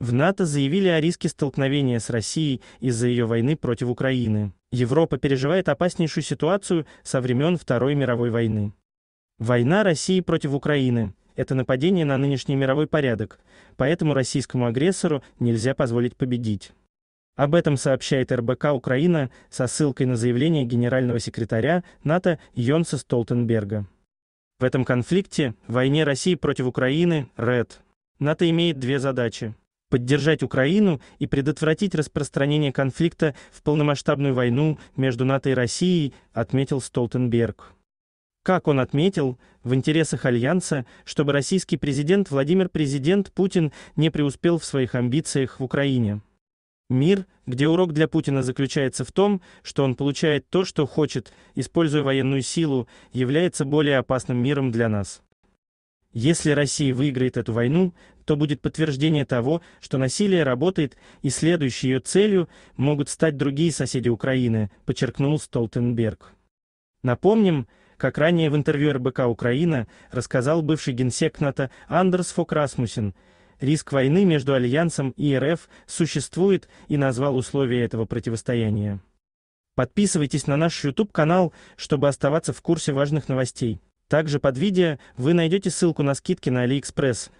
В НАТО заявили о риске столкновения с Россией из-за ее войны против Украины. Европа переживает опаснейшую ситуацию со времен Второй мировой войны. Война России против Украины это нападение на нынешний мировой порядок, поэтому российскому агрессору нельзя позволить победить. Об этом сообщает РБК Украина со ссылкой на заявление генерального секретаря НАТО Йонса Столтенберга. В этом конфликте, войне России против Украины, РЭД, НАТО имеет две задачи поддержать Украину и предотвратить распространение конфликта в полномасштабную войну между НАТО и Россией, отметил Столтенберг. Как он отметил, в интересах альянса, чтобы российский президент Владимир президент Путин не преуспел в своих амбициях в Украине. Мир, где урок для Путина заключается в том, что он получает то, что хочет, используя военную силу, является более опасным миром для нас. Если Россия выиграет эту войну, то будет подтверждение того, что насилие работает, и следующей ее целью могут стать другие соседи Украины, подчеркнул Столтенберг. Напомним, как ранее в интервью РБК «Украина» рассказал бывший генсек НАТО Андерс Фок Расмусен, риск войны между Альянсом и РФ существует и назвал условия этого противостояния. Подписывайтесь на наш YouTube-канал, чтобы оставаться в курсе важных новостей. Также под видео вы найдете ссылку на скидки на AliExpress –